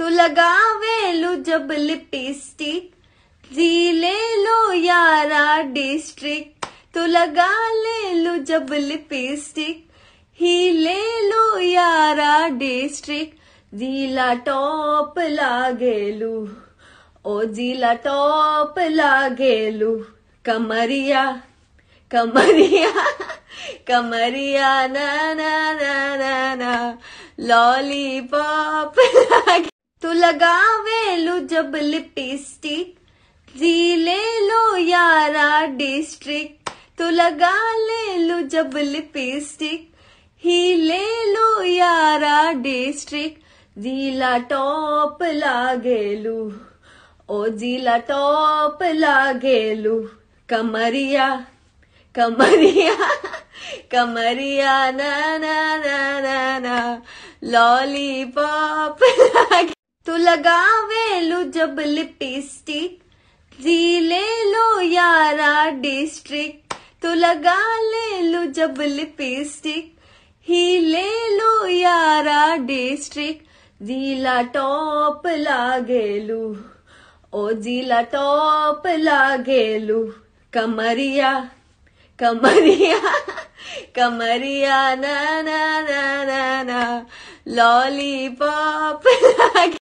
तो लगावे लो जब लिपस्टिक जी ले लो यारा डिस्ट्रिक्ट तो लगा ले लो जब लिपस्टिक ही ले लो यारा डिस्ट्रिक्ट जिला टॉप गेलू ओ जिला टॉप गेलू कमरिया कमरिया कमरिया ना ना ना ना ना लॉलीपॉप तू लगावे लो जब लिपस्टिक जी ले लो यारा डिस्ट्रिक तू लगा ले लो जब लिपस्टिक ही ले लो यारा डिस्ट्रिक जिला टॉप गेलू ओ जिला टॉप गेलू कमरिया कमरिया कमरिया ना ना ना ना ना लॉलीपॉप तो लगावे लो जब लिपस्टिक जी ले लो यारा डिस्ट्रिक्ट तो लगा ले लो जब लिपस्टिक ही ले लो यारा डिस्ट्रिक्ट जिला टॉप लागेलू ओ जिला टॉप लागेलू कमरिया कमरिया कमरिया ना ना ना ना ना लॉलीपॉप लागे